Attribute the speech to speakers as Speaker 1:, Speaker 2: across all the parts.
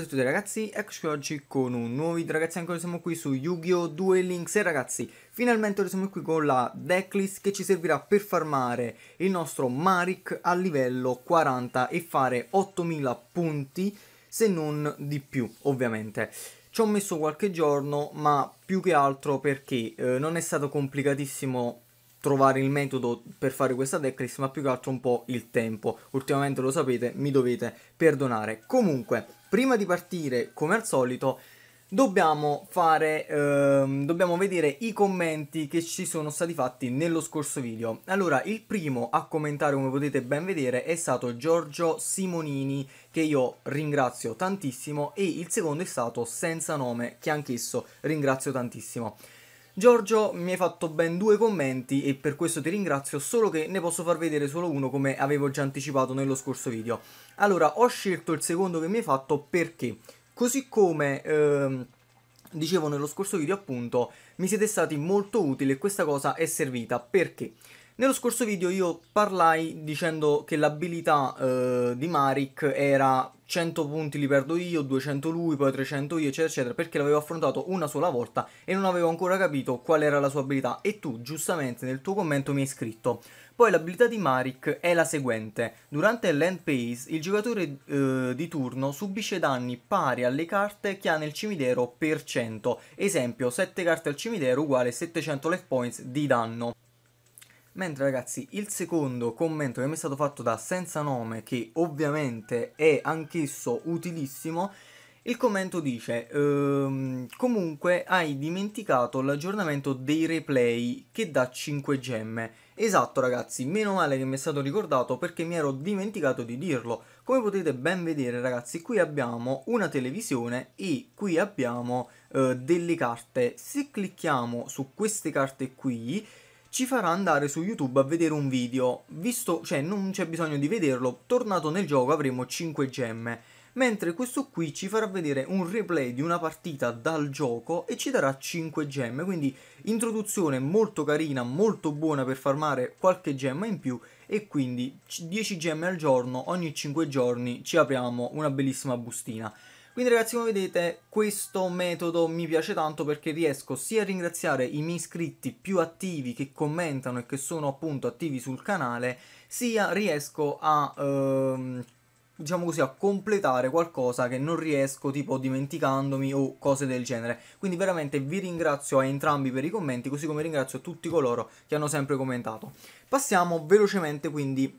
Speaker 1: salve a tutti ragazzi, eccoci oggi con un nuovo video ragazzi, ancora siamo qui su Yu-Gi-Oh! Duel Links e ragazzi, finalmente siamo qui con la decklist che ci servirà per farmare il nostro Marik a livello 40 e fare 8000 punti, se non di più ovviamente. Ci ho messo qualche giorno, ma più che altro perché eh, non è stato complicatissimo trovare il metodo per fare questa decklist, ma più che altro un po' il tempo. Ultimamente lo sapete, mi dovete perdonare. Comunque, prima di partire, come al solito, dobbiamo fare ehm, dobbiamo vedere i commenti che ci sono stati fatti nello scorso video allora il primo a commentare come potete ben vedere è stato Giorgio Simonini che io ringrazio tantissimo e il secondo è stato Senza Nome che anch'esso ringrazio tantissimo Giorgio mi hai fatto ben due commenti e per questo ti ringrazio, solo che ne posso far vedere solo uno come avevo già anticipato nello scorso video. Allora, ho scelto il secondo che mi hai fatto perché, così come... Ehm, dicevo nello scorso video appunto, mi siete stati molto utili e questa cosa è servita perché nello scorso video io parlai dicendo che l'abilità eh, di Marik era 100 punti li perdo io, 200 lui, poi 300 io, eccetera, eccetera, perché l'avevo affrontato una sola volta e non avevo ancora capito qual era la sua abilità. E tu, giustamente, nel tuo commento mi hai scritto. Poi l'abilità di Marik è la seguente. Durante l'end pace, il giocatore eh, di turno subisce danni pari alle carte che ha nel cimitero per 100. Esempio, 7 carte al cimitero uguale 700 life points di danno. Mentre ragazzi il secondo commento che mi è stato fatto da Senza Nome che ovviamente è anch'esso utilissimo il commento dice ehm, comunque hai dimenticato l'aggiornamento dei replay che dà 5 gemme Esatto ragazzi, meno male che mi è stato ricordato perché mi ero dimenticato di dirlo Come potete ben vedere ragazzi qui abbiamo una televisione e qui abbiamo eh, delle carte Se clicchiamo su queste carte qui ci farà andare su YouTube a vedere un video, visto, cioè non c'è bisogno di vederlo, tornato nel gioco avremo 5 gemme, mentre questo qui ci farà vedere un replay di una partita dal gioco e ci darà 5 gemme, quindi introduzione molto carina, molto buona per farmare qualche gemma in più e quindi 10 gemme al giorno, ogni 5 giorni ci apriamo una bellissima bustina. Quindi ragazzi come vedete questo metodo mi piace tanto perché riesco sia a ringraziare i miei iscritti più attivi che commentano e che sono appunto attivi sul canale, sia riesco a... Ehm, diciamo così, a completare qualcosa che non riesco, tipo dimenticandomi o cose del genere. Quindi veramente vi ringrazio a entrambi per i commenti, così come ringrazio tutti coloro che hanno sempre commentato. Passiamo velocemente quindi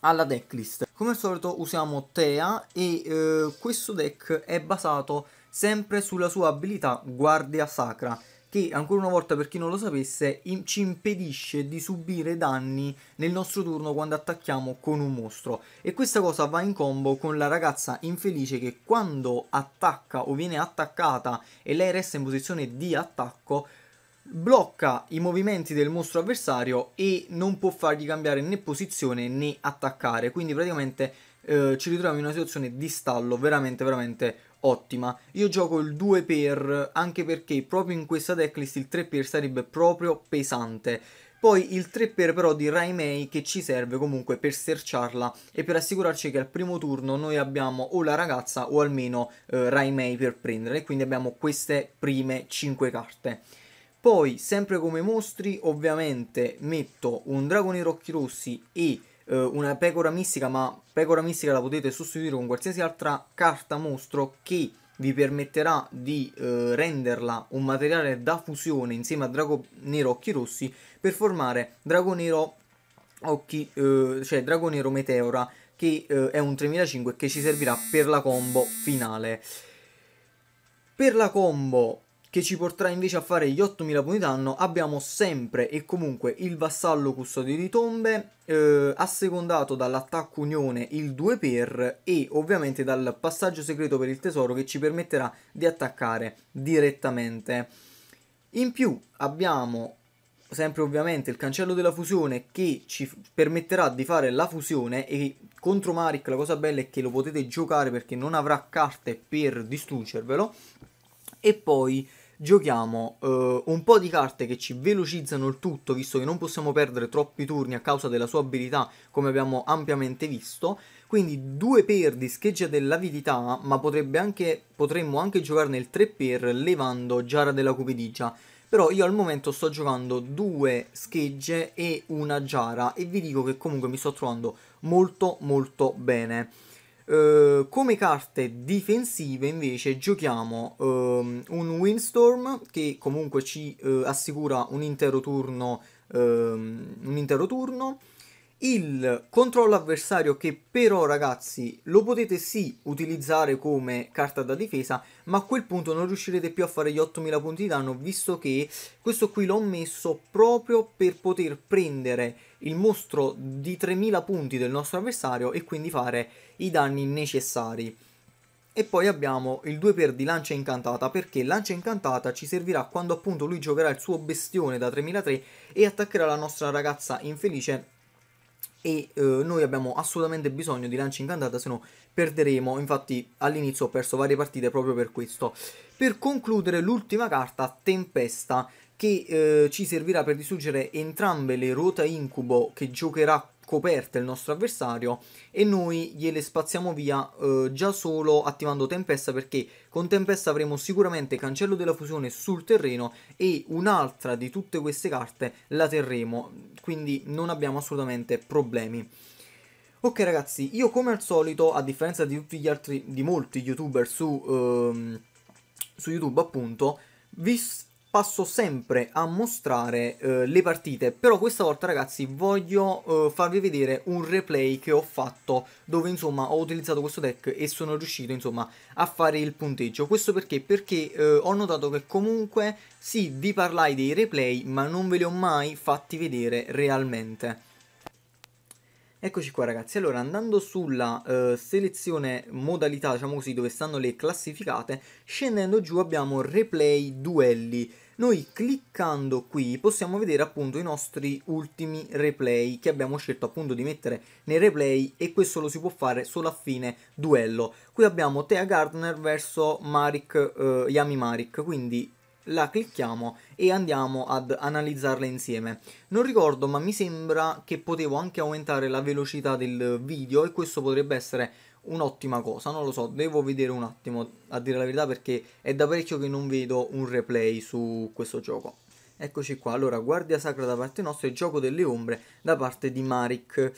Speaker 1: alla decklist. Come al solito usiamo Tea e eh, questo deck è basato sempre sulla sua abilità Guardia Sacra che ancora una volta per chi non lo sapesse ci impedisce di subire danni nel nostro turno quando attacchiamo con un mostro e questa cosa va in combo con la ragazza infelice che quando attacca o viene attaccata e lei resta in posizione di attacco blocca i movimenti del mostro avversario e non può fargli cambiare né posizione né attaccare, quindi praticamente eh, ci ritroviamo in una situazione di stallo veramente veramente ottima. Io gioco il 2 per anche perché proprio in questa decklist il 3 per sarebbe proprio pesante. Poi il 3 per però di Raimei che ci serve comunque per searcharla e per assicurarci che al primo turno noi abbiamo o la ragazza o almeno eh, Raimei per prendere. Quindi abbiamo queste prime 5 carte. Poi, sempre come mostri, ovviamente metto un drago nei rocchi rossi e eh, una pecora mistica, ma pecora mistica la potete sostituire con qualsiasi altra carta mostro che vi permetterà di eh, renderla un materiale da fusione insieme a Drago Nero Occhi Rossi per formare Drago Nero Occhi, eh, cioè Drago Nero Meteora che eh, è un 3005 che ci servirà per la combo finale. Per la combo che ci porterà invece a fare gli 8000 punti danno, abbiamo sempre e comunque il vassallo custode di tombe, eh, assecondato dall'attacco unione il 2 per e ovviamente dal passaggio segreto per il tesoro che ci permetterà di attaccare direttamente. In più abbiamo sempre ovviamente il cancello della fusione che ci permetterà di fare la fusione e contro Marik la cosa bella è che lo potete giocare perché non avrà carte per distruggervelo e poi giochiamo uh, un po' di carte che ci velocizzano il tutto, visto che non possiamo perdere troppi turni a causa della sua abilità, come abbiamo ampiamente visto. Quindi due per di scheggia dell'avidità, ma anche, potremmo anche giocarne il 3 per levando Giara della Cupidigia. Però io al momento sto giocando due schegge e una giara e vi dico che comunque mi sto trovando molto molto bene. Eh, come carte difensive invece giochiamo uh, un Windstorm che comunque ci uh, assicura un intero turno, ehm, un intero turno. Il controllo avversario che però ragazzi lo potete sì utilizzare come carta da difesa ma a quel punto non riuscirete più a fare gli 8000 punti di danno visto che questo qui l'ho messo proprio per poter prendere il mostro di 3000 punti del nostro avversario e quindi fare i danni necessari. E poi abbiamo il 2 per di lancia incantata perché lancia incantata ci servirà quando appunto lui giocherà il suo bestione da 3003 e attaccherà la nostra ragazza infelice e eh, noi abbiamo assolutamente bisogno di lancia incantata se no perderemo infatti all'inizio ho perso varie partite proprio per questo per concludere l'ultima carta tempesta che eh, ci servirà per distruggere entrambe le ruote incubo che giocherà coperte il nostro avversario e noi gliele spaziamo via eh, già solo attivando Tempesta perché con Tempesta avremo sicuramente Cancello della Fusione sul terreno e un'altra di tutte queste carte la terremo quindi non abbiamo assolutamente problemi ok ragazzi io come al solito a differenza di tutti gli altri di molti youtuber su, ehm, su youtube appunto vi passo sempre a mostrare eh, le partite, però questa volta ragazzi voglio eh, farvi vedere un replay che ho fatto dove insomma ho utilizzato questo deck e sono riuscito insomma a fare il punteggio. Questo perché? Perché eh, ho notato che comunque sì vi parlai dei replay ma non ve li ho mai fatti vedere realmente. Eccoci qua ragazzi, allora andando sulla eh, selezione modalità, diciamo così, dove stanno le classificate, scendendo giù abbiamo replay duelli. Noi cliccando qui possiamo vedere appunto i nostri ultimi replay che abbiamo scelto appunto di mettere nei replay e questo lo si può fare solo a fine duello. Qui abbiamo Thea Gardner verso Marik, eh, Yami Marik, quindi la clicchiamo e andiamo ad analizzarla insieme. Non ricordo ma mi sembra che potevo anche aumentare la velocità del video e questo potrebbe essere un'ottima cosa, non lo so, devo vedere un attimo a dire la verità perché è da parecchio che non vedo un replay su questo gioco. Eccoci qua, allora Guardia Sacra da parte nostra e Gioco delle Ombre da parte di Marik.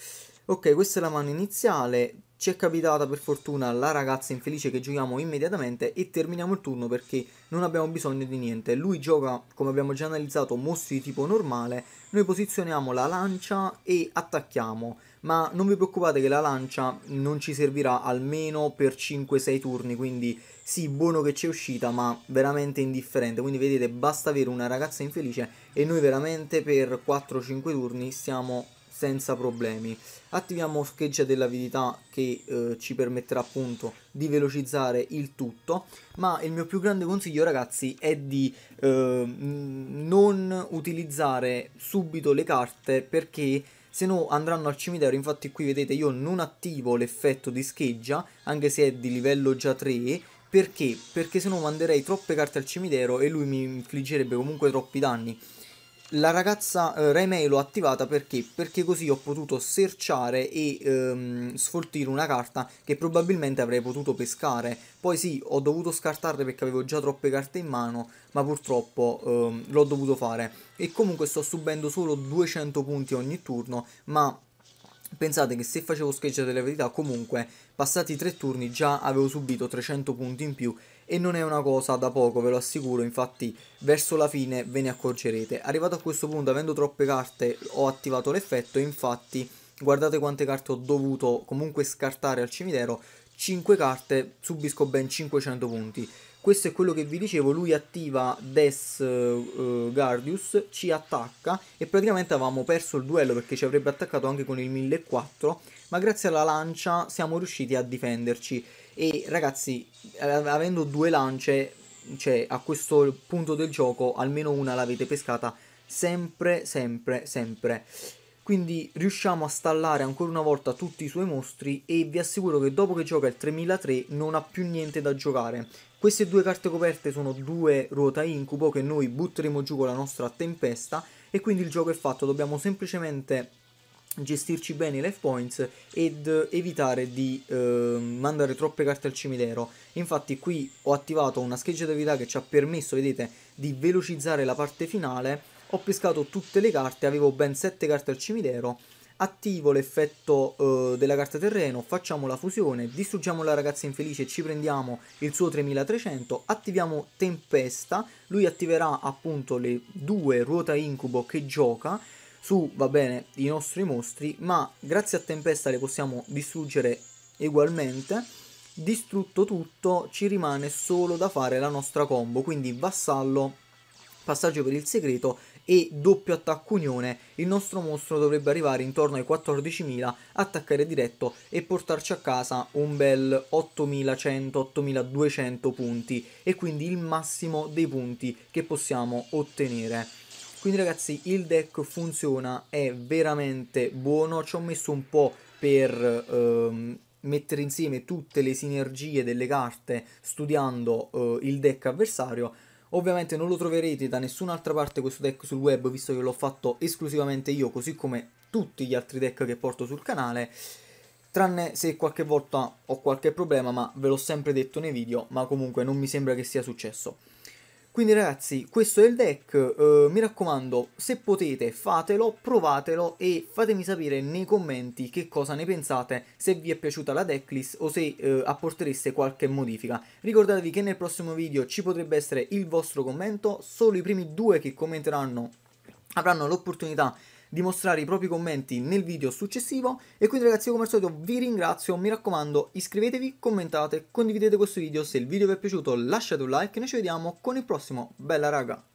Speaker 1: Ok, questa è la mano iniziale, ci è capitata per fortuna la ragazza infelice che giochiamo immediatamente e terminiamo il turno perché non abbiamo bisogno di niente. Lui gioca, come abbiamo già analizzato, mostri di tipo normale, noi posizioniamo la lancia e attacchiamo. Ma non vi preoccupate che la lancia non ci servirà almeno per 5-6 turni, quindi sì, buono che c'è uscita, ma veramente indifferente. Quindi vedete, basta avere una ragazza infelice e noi veramente per 4-5 turni stiamo senza problemi. Attiviamo scheggia dell'avidità che eh, ci permetterà appunto di velocizzare il tutto, ma il mio più grande consiglio ragazzi è di eh, non utilizzare subito le carte perché se no andranno al cimitero, infatti qui vedete io non attivo l'effetto di scheggia, anche se è di livello già 3, perché? Perché se no manderei troppe carte al cimitero e lui mi infliggerebbe comunque troppi danni la ragazza eh, Raymay l'ho attivata perché? Perché così ho potuto searchare e ehm, sfoltire una carta che probabilmente avrei potuto pescare. Poi sì, ho dovuto scartarle perché avevo già troppe carte in mano, ma purtroppo ehm, l'ho dovuto fare. E comunque sto subendo solo 200 punti ogni turno, ma Pensate che se facevo scheggia della verità comunque passati tre turni già avevo subito 300 punti in più e non è una cosa da poco, ve lo assicuro, infatti verso la fine ve ne accorgerete. Arrivato a questo punto, avendo troppe carte, ho attivato l'effetto infatti guardate quante carte ho dovuto comunque scartare al cimitero, 5 carte, subisco ben 500 punti. Questo è quello che vi dicevo, lui attiva Death eh, uh, Guardius, ci attacca e praticamente avevamo perso il duello perché ci avrebbe attaccato anche con il 1004, ma grazie alla lancia siamo riusciti a difenderci e ragazzi, avendo due lance, cioè a questo punto del gioco, almeno una l'avete pescata sempre, sempre, sempre. Quindi riusciamo a stallare ancora una volta tutti i suoi mostri e vi assicuro che dopo che gioca il 3003 non ha più niente da giocare. Queste due carte coperte sono due ruota incubo che noi butteremo giù con la nostra tempesta e quindi il gioco è fatto, dobbiamo semplicemente gestirci bene i life points ed evitare di eh, mandare troppe carte al cimitero infatti qui ho attivato una scheggia scheggiatività che ci ha permesso vedete di velocizzare la parte finale ho pescato tutte le carte avevo ben 7 carte al cimitero attivo l'effetto eh, della carta terreno, facciamo la fusione, distruggiamo la ragazza infelice, ci prendiamo il suo 3300, attiviamo Tempesta, lui attiverà appunto le due ruota incubo che gioca, su, va bene, i nostri mostri, ma grazie a Tempesta le possiamo distruggere egualmente. Distrutto tutto, ci rimane solo da fare la nostra combo, quindi vassallo, passaggio per il segreto e doppio attacco unione. Il nostro mostro dovrebbe arrivare intorno ai 14.000, attaccare diretto e portarci a casa un bel 8.100-8.200 punti e quindi il massimo dei punti che possiamo ottenere. Quindi ragazzi il deck funziona, è veramente buono, ci ho messo un po' per... Ehm, mettere insieme tutte le sinergie delle carte studiando eh, il deck avversario Ovviamente non lo troverete da nessun'altra parte questo deck sul web, visto che l'ho fatto esclusivamente io, così come tutti gli altri deck che porto sul canale, tranne se qualche volta ho qualche problema, ma ve l'ho sempre detto nei video, ma comunque non mi sembra che sia successo. Quindi ragazzi, questo è il deck, eh, mi raccomando, se potete fatelo, provatelo e fatemi sapere nei commenti che cosa ne pensate, se vi è piaciuta la decklist o se eh, apportereste qualche modifica. Ricordatevi che nel prossimo video ci potrebbe essere il vostro commento, solo i primi due che commenteranno avranno l'opportunità di di mostrare i propri commenti nel video successivo e quindi ragazzi come al solito vi ringrazio, mi raccomando iscrivetevi, commentate, condividete questo video, se il video vi è piaciuto lasciate un like e noi ci vediamo con il prossimo, bella raga!